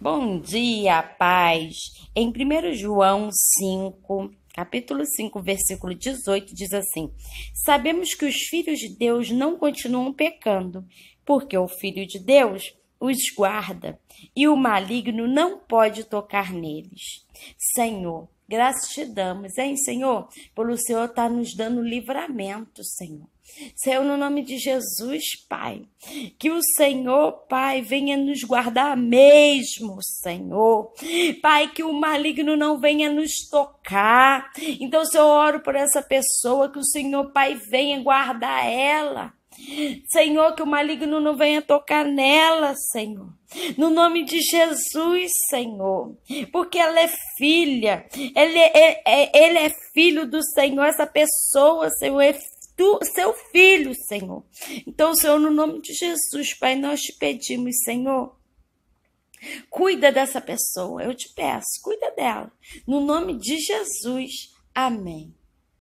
Bom dia, paz. Em 1 João 5, capítulo 5, versículo 18, diz assim: Sabemos que os filhos de Deus não continuam pecando, porque o Filho de Deus os guarda e o maligno não pode tocar neles. Senhor, Graças te damos, hein, Senhor? Pelo Senhor estar tá nos dando livramento, Senhor. Senhor, no nome de Jesus, Pai, que o Senhor, Pai, venha nos guardar mesmo, Senhor. Pai, que o maligno não venha nos tocar. Então, Senhor, eu oro por essa pessoa, que o Senhor, Pai, venha guardar ela. Senhor, que o maligno não venha tocar nela, Senhor. No nome de Jesus, Senhor. Porque ela é filha. Ele é, é, ele é filho do Senhor. Essa pessoa, Senhor, é do seu filho, Senhor. Então, Senhor, no nome de Jesus, Pai, nós te pedimos, Senhor. Cuida dessa pessoa, eu te peço, cuida dela. No nome de Jesus, amém.